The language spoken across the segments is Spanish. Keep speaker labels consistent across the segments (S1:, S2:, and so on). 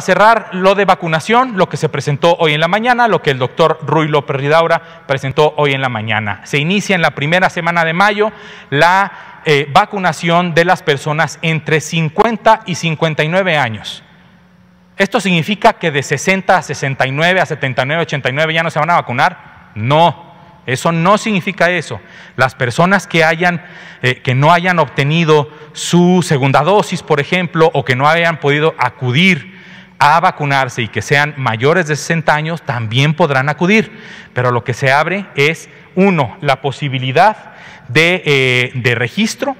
S1: cerrar lo de vacunación, lo que se presentó hoy en la mañana, lo que el doctor Ruy López Ridaura presentó hoy en la mañana. Se inicia en la primera semana de mayo la eh, vacunación de las personas entre 50 y 59 años. ¿Esto significa que de 60 a 69, a 79, 89 ya no se van a vacunar? No, eso no significa eso. Las personas que, hayan, eh, que no hayan obtenido su segunda dosis, por ejemplo, o que no hayan podido acudir a vacunarse y que sean mayores de 60 años también podrán acudir. Pero lo que se abre es, uno, la posibilidad de, eh, registro,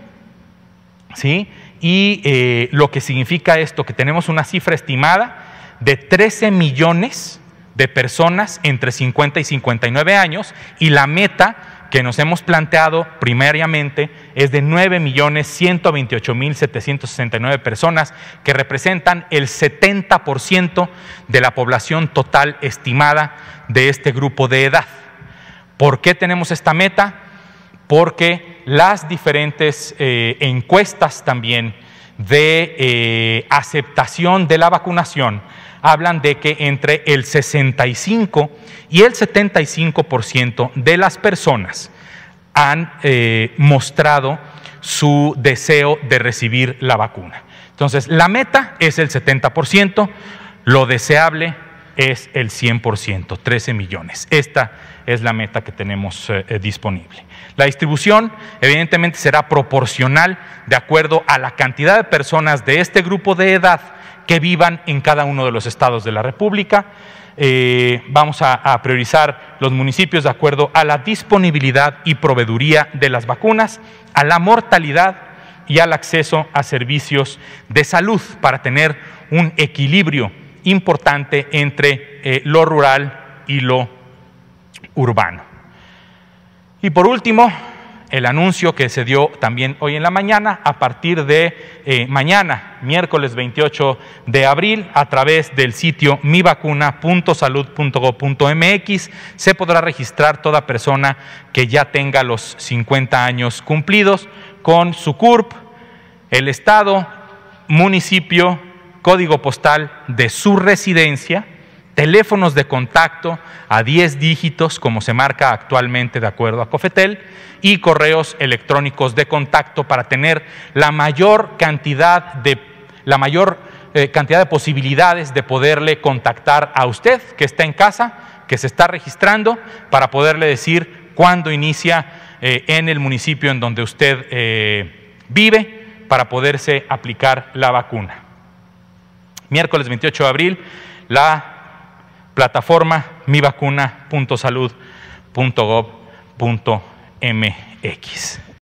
S1: ¿sí? Y eh, lo que significa esto, que tenemos una cifra estimada de 13 millones de personas entre 50 y 59 años y la meta que nos hemos planteado primariamente es de 9.128.769 personas, que representan el 70% de la población total estimada de este grupo de edad. ¿Por qué tenemos esta meta? Porque las diferentes eh, encuestas también de eh, aceptación de la vacunación hablan de que entre el 65 y el 75% de las personas han eh, mostrado su deseo de recibir la vacuna. Entonces, la meta es el 70%, lo deseable es el 100%, 13 millones. Esta es la meta que tenemos eh, eh, disponible. La distribución evidentemente será proporcional de acuerdo a la cantidad de personas de este grupo de edad que vivan en cada uno de los estados de la República. Eh, vamos a, a priorizar los municipios de acuerdo a la disponibilidad y proveeduría de las vacunas, a la mortalidad y al acceso a servicios de salud para tener un equilibrio importante entre eh, lo rural y lo urbano. Y por último, el anuncio que se dio también hoy en la mañana, a partir de eh, mañana, miércoles 28 de abril, a través del sitio mivacuna.salud.gob.mx se podrá registrar toda persona que ya tenga los 50 años cumplidos con su CURP, el Estado, municipio código postal de su residencia, teléfonos de contacto a 10 dígitos, como se marca actualmente de acuerdo a Cofetel, y correos electrónicos de contacto para tener la mayor cantidad de, la mayor, eh, cantidad de posibilidades de poderle contactar a usted que está en casa, que se está registrando, para poderle decir cuándo inicia eh, en el municipio en donde usted eh, vive para poderse aplicar la vacuna miércoles 28 de abril, la plataforma mivacuna.salud.gov.mx.